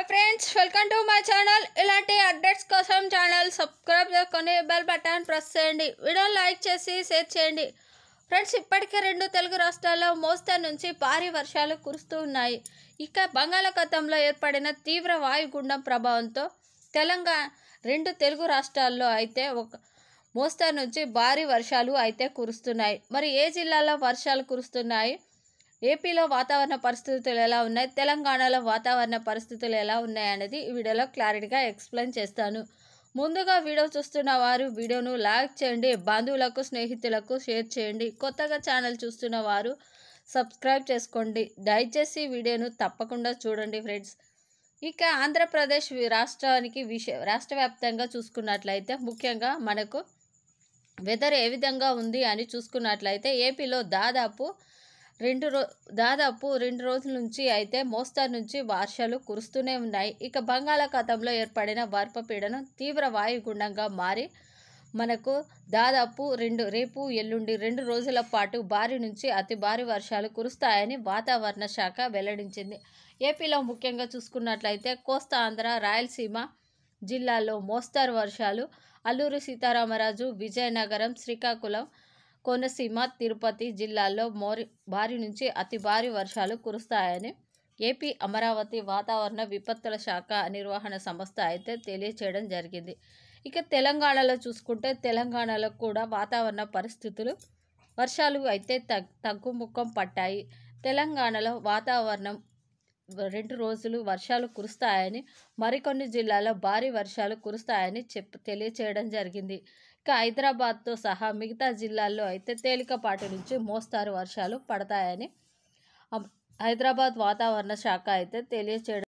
hi friends welcome to my channel ఇలాంటి updates కోసం channel subscribe చేసుకొని బెల్ బటన్ ప్రెస్ చేయండి వీడియో లైక్ చేసి షేర్ చేయండి ఫ్రెండ్స్ ఇప్పటికే రెండు తెలుగు రాష్ట్రాల్లో మోస్తరు నుంచి భారీ వర్షాలు కురుస్తూ ఉన్నాయి ఇక బంగాళాఖాతంలో ఏర్పడిన తీవ్ర వాయుగుండం ప్రభావంతో తెలంగాణ రెండు తెలుగు రాష్ట్రాల్లో అయితే ఒక మోస్తరు నుంచి భారీ వర్షాలు అయితే కురుస్తున్నాయి మరి ఏ జిల్లాలో వర్షాలు కురుస్తున్నాయి ఏపీలో వాతావరణ పరిస్థితులు ఎలా ఉన్నాయి తెలంగాణలో వాతావరణ పరిస్థితులు ఎలా ఉన్నాయి అనేది ఈ వీడియోలో క్లారిటీగా ఎక్స్ప్లెయిన్ చేస్తాను ముందుగా వీడియో చూస్తున్న వారు వీడియోను లైక్ చేయండి బంధువులకు స్నేహితులకు షేర్ చేయండి కొత్తగా ఛానల్ చూస్తున్న వారు సబ్స్క్రైబ్ చేసుకోండి దయచేసి వీడియోను తప్పకుండా చూడండి ఫ్రెండ్స్ ఇక ఆంధ్రప్రదేశ్ రాష్ట్రానికి విష రాష్ట్ర వ్యాప్తంగా చూసుకున్నట్లయితే ముఖ్యంగా మనకు వెదర్ ఏ విధంగా ఉంది అని చూసుకున్నట్లయితే ఏపీలో దాదాపు రెండు రో దాదాపు రెండు రోజుల నుంచి అయితే మోస్తారు నుంచి వర్షాలు కురుస్తూనే ఉన్నాయి ఇక బంగాళాఖాతంలో ఏర్పడిన వర్పపీడను తీవ్ర వాయుగుండంగా మారి మనకు దాదాపు రెండు రేపు ఎల్లుండి రెండు రోజుల పాటు భారీ నుంచి అతి భారీ వర్షాలు కురుస్తాయని వాతావరణ శాఖ వెల్లడించింది ఏపీలో ముఖ్యంగా చూసుకున్నట్లయితే కోస్తా ఆంధ్ర రాయలసీమ జిల్లాలో మోస్తారు వర్షాలు అల్లూరు సీతారామరాజు విజయనగరం శ్రీకాకుళం కోనసీమ తిరుపతి జిల్లాల్లో మోరి భారీ నుంచి అతి భారీ వర్షాలు కురుస్తాయని ఏపీ అమరావతి వాతావరణ విపత్తుల శాఖ నిర్వహణ సంస్థ అయితే తెలియచేయడం జరిగింది ఇక తెలంగాణలో చూసుకుంటే తెలంగాణలో కూడా వాతావరణ పరిస్థితులు వర్షాలు అయితే తగ్ తగ్గుముఖం పట్టాయి తెలంగాణలో వాతావరణం రెండు రోజులు వర్షాలు కురుస్తాయని మరికొన్ని జిల్లాల్లో భారీ వర్షాలు కురుస్తాయని చెప్ తెలియచేయడం జరిగింది ఇక హైదరాబాద్తో సహా మిగతా జిల్లాల్లో అయితే తేలికపాటి నుంచి మోస్తారు వర్షాలు పడతాయని హైదరాబాద్ వాతావరణ శాఖ అయితే తెలియచేయడం